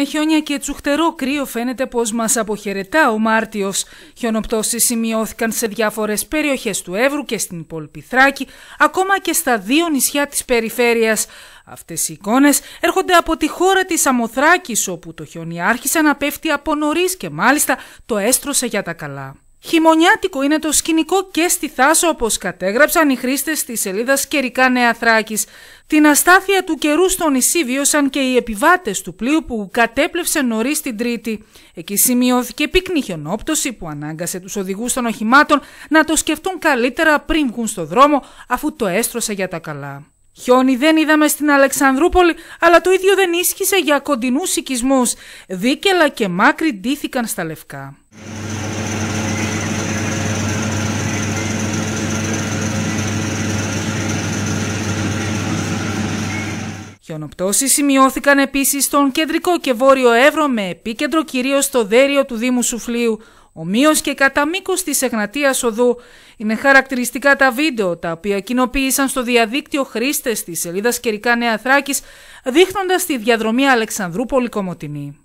Με χιόνια και τσουχτερό κρύο φαίνεται πως μας αποχαιρετά ο Μάρτιος. Χιονοπτώσεις σημειώθηκαν σε διάφορες περιοχές του Εύρου και στην υπόλοιπη Θράκη, ακόμα και στα δύο νησιά της περιφέρειας. Αυτές οι εικόνες έρχονται από τη χώρα της Αμοθράκης, όπου το χιόνι άρχισε να πέφτει από νωρίς και μάλιστα το έστρωσε για τα καλά. Χειμωνιάτικο είναι το σκηνικό και στη Θάσο όπως κατέγραψαν οι χρήστες της σελίδας Κερικά Νέα Θράκης. Την αστάθεια του καιρού στο νησί βίωσαν και οι επιβάτες του πλοίου που κατέπλευσε νωρίς την Τρίτη. Εκεί σημειώθηκε πυκνή χιονόπτωση που ανάγκασε τους οδηγούς των οχημάτων να το σκεφτούν καλύτερα πριν βγουν στο δρόμο αφού το έστρωσε για τα καλά. Χιόνι δεν είδαμε στην Αλεξανδρούπολη, αλλά το ίδιο δεν ίσχυσε για κοντινούς οικισμούς. Δίκελα και μακρυ ντύθηκαν στα λευκά. Χιονοπτώσεις σημειώθηκαν επίσης στον κεντρικό και βόρειο Εύρο με επίκεντρο κυρίως στο δέριο του Δήμου Σουφλίου. Ομοίως και κατά μήκος της Εγνατίας Οδού είναι χαρακτηριστικά τα βίντεο τα οποία κοινοποίησαν στο διαδίκτυο χρήστες της σελίδας Κερικά Νέα Θράκης δείχνοντας τη διαδρομή Αλεξανδρούπολη Κομωτινή.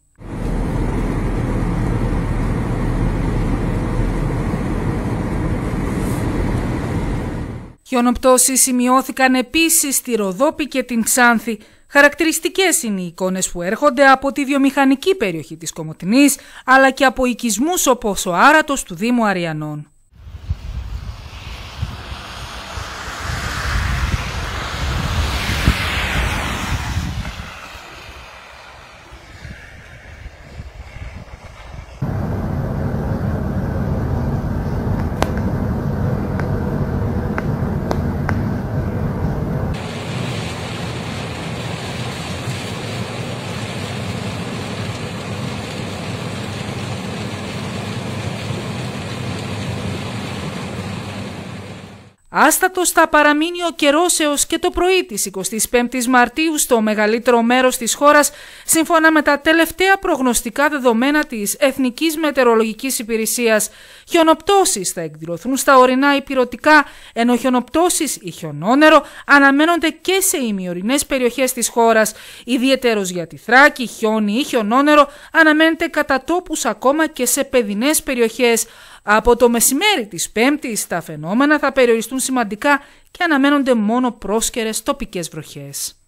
Χιονοπτώσεις σημειώθηκαν επίσης στη Ροδόπη και την Ξάνθη. Χαρακτηριστικές είναι οι εικόνες που έρχονται από τη βιομηχανική περιοχή της Κομωτινής, αλλά και από οικισμούς όπως ο Άρατος του Δήμου Αριανών. Άστατος θα παραμείνει ο καιρός έως και το πρωί της 25ης Μαρτίου στο μεγαλύτερο μέρος της χώρας σύμφωνα με τα τελευταία προγνωστικά δεδομένα της Εθνικής Μετεωρολογικής Υπηρεσίας. Χιονοπτώσεις θα εκδηλωθούν στα ορεινά υπηρωτικά... ενώ χιονοπτώσεις ή χιονόνερο αναμένονται και σε ημιορεινές περιοχές της χώρας. Ιδιαίτερος για τη Θράκη, χιόνι ή χιονόνερο αναμένεται κατά τόπους ακόμα και σε παιδινές περιοχές. Από το μεσημέρι της Πέμπτης τα φαινόμενα θα περιοριστούν σημαντικά και αναμένονται μόνο πρόσκαιρες τοπικές βροχές.